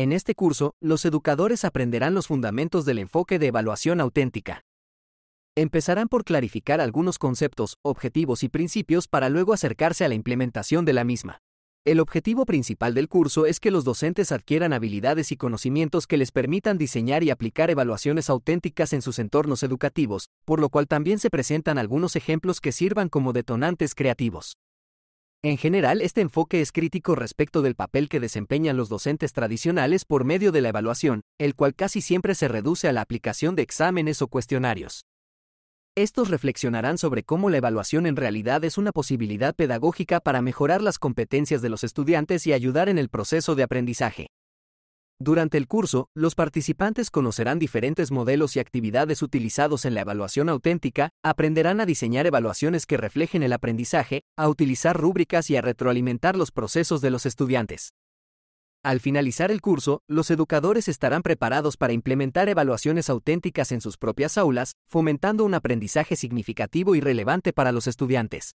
En este curso, los educadores aprenderán los fundamentos del enfoque de evaluación auténtica. Empezarán por clarificar algunos conceptos, objetivos y principios para luego acercarse a la implementación de la misma. El objetivo principal del curso es que los docentes adquieran habilidades y conocimientos que les permitan diseñar y aplicar evaluaciones auténticas en sus entornos educativos, por lo cual también se presentan algunos ejemplos que sirvan como detonantes creativos. En general, este enfoque es crítico respecto del papel que desempeñan los docentes tradicionales por medio de la evaluación, el cual casi siempre se reduce a la aplicación de exámenes o cuestionarios. Estos reflexionarán sobre cómo la evaluación en realidad es una posibilidad pedagógica para mejorar las competencias de los estudiantes y ayudar en el proceso de aprendizaje. Durante el curso, los participantes conocerán diferentes modelos y actividades utilizados en la evaluación auténtica, aprenderán a diseñar evaluaciones que reflejen el aprendizaje, a utilizar rúbricas y a retroalimentar los procesos de los estudiantes. Al finalizar el curso, los educadores estarán preparados para implementar evaluaciones auténticas en sus propias aulas, fomentando un aprendizaje significativo y relevante para los estudiantes.